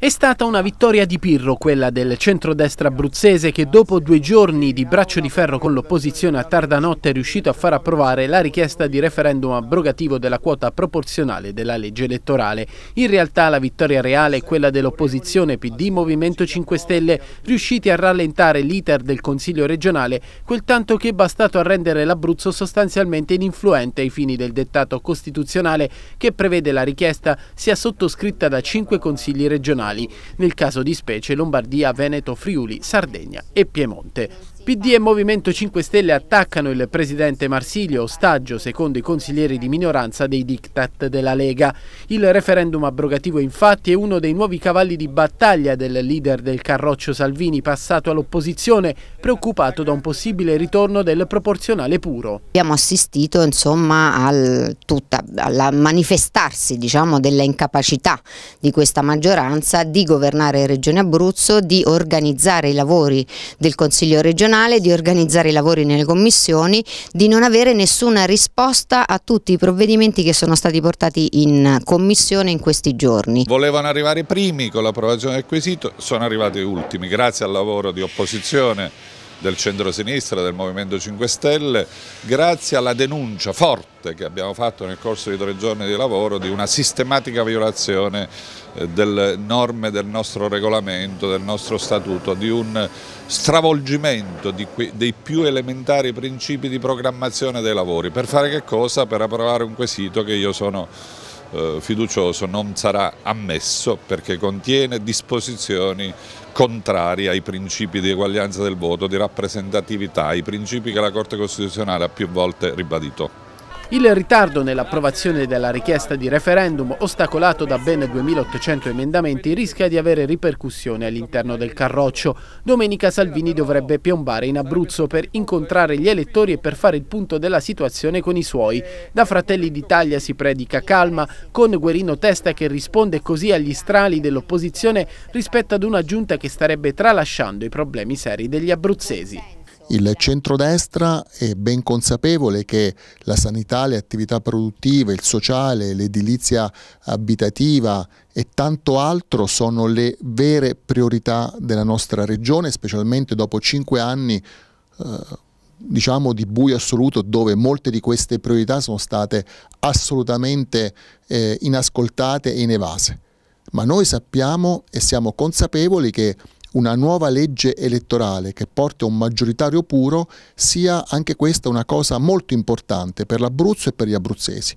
È stata una vittoria di Pirro, quella del centrodestra abruzzese che dopo due giorni di braccio di ferro con l'opposizione a tarda notte è riuscito a far approvare la richiesta di referendum abrogativo della quota proporzionale della legge elettorale. In realtà la vittoria reale è quella dell'opposizione PD Movimento 5 Stelle, riusciti a rallentare l'iter del Consiglio regionale, quel tanto che è bastato a rendere l'Abruzzo sostanzialmente ininfluente ai fini del dettato costituzionale che prevede la richiesta sia sottoscritta da cinque consigli regionali regionali, nel caso di specie Lombardia, Veneto, Friuli, Sardegna e Piemonte. PD e Movimento 5 Stelle attaccano il presidente Marsilio, ostaggio secondo i consiglieri di minoranza dei diktat della Lega. Il referendum abrogativo infatti è uno dei nuovi cavalli di battaglia del leader del Carroccio Salvini passato all'opposizione, preoccupato da un possibile ritorno del proporzionale puro. Abbiamo assistito insomma al, tutta, al manifestarsi diciamo, della incapacità di questa maggioranza di governare Regione Abruzzo, di organizzare i lavori del Consiglio regionale Comunale di organizzare i lavori nelle commissioni, di non avere nessuna risposta a tutti i provvedimenti che sono stati portati in commissione in questi giorni. Volevano arrivare i primi con l'approvazione del quesito, sono arrivati ultimi, grazie al lavoro di opposizione del centro-sinistra, del Movimento 5 Stelle, grazie alla denuncia forte che abbiamo fatto nel corso di tre giorni di lavoro di una sistematica violazione eh, delle norme del nostro regolamento, del nostro statuto, di un stravolgimento dei più elementari principi di programmazione dei lavori. Per fare che cosa? Per approvare un quesito che io sono eh, fiducioso non sarà ammesso perché contiene disposizioni contrarie ai principi di eguaglianza del voto, di rappresentatività, ai principi che la Corte Costituzionale ha più volte ribadito. Il ritardo nell'approvazione della richiesta di referendum, ostacolato da ben 2.800 emendamenti, rischia di avere ripercussioni all'interno del carroccio. Domenica Salvini dovrebbe piombare in Abruzzo per incontrare gli elettori e per fare il punto della situazione con i suoi. Da Fratelli d'Italia si predica calma, con Guerino Testa che risponde così agli strali dell'opposizione rispetto ad una giunta che starebbe tralasciando i problemi seri degli abruzzesi. Il centrodestra è ben consapevole che la sanità, le attività produttive, il sociale, l'edilizia abitativa e tanto altro sono le vere priorità della nostra regione, specialmente dopo cinque anni eh, diciamo di buio assoluto dove molte di queste priorità sono state assolutamente eh, inascoltate e inevase. Ma noi sappiamo e siamo consapevoli che una nuova legge elettorale che porti a un maggioritario puro sia anche questa una cosa molto importante per l'Abruzzo e per gli abruzzesi.